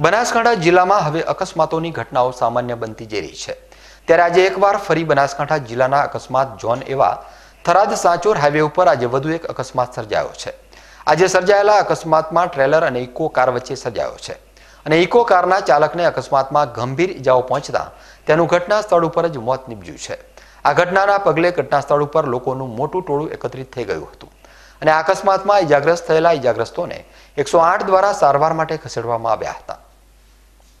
બનાસકાંઠા જિલ્લામાં હવે અકસ્માતોની ઘટનાઓ સામાન્ય બનતી જઈ રહી છે ત્યારે આજે એકવાર ફરી બનાસકાંઠા જિલ્લાના અકસ્માત ઝોન એવા થરાદ સાંચોર હાઈવે ઉપર આજે વધુ એક અકસ્માત સર્જાયો છે આજે સર્જાયેલા અકસ્માતમાં ટ્રેલર અને ઇકો કાર વચ્ચે સર્જાયો છે અને ઇકો કારના ચાલકને અકસ્માતમાં ગંભીર ઇજાઓ પહોંચતા તેનું ઘટના સ્થળ ઉપર જ મોત નીપજ્યું છે આ ઘટનાના પગલે ઘટના સ્થળ ઉપર લોકોનું મોટું ટોળું એકત્રિત થઈ ગયું હતું અને અકસ્માતમાં ઇજાગ્રસ્ત થયેલા ઇજાગ્રસ્તોને એકસો આઠ દ્વારા સારવાર માટે ખસેડવામાં આવ્યા હતા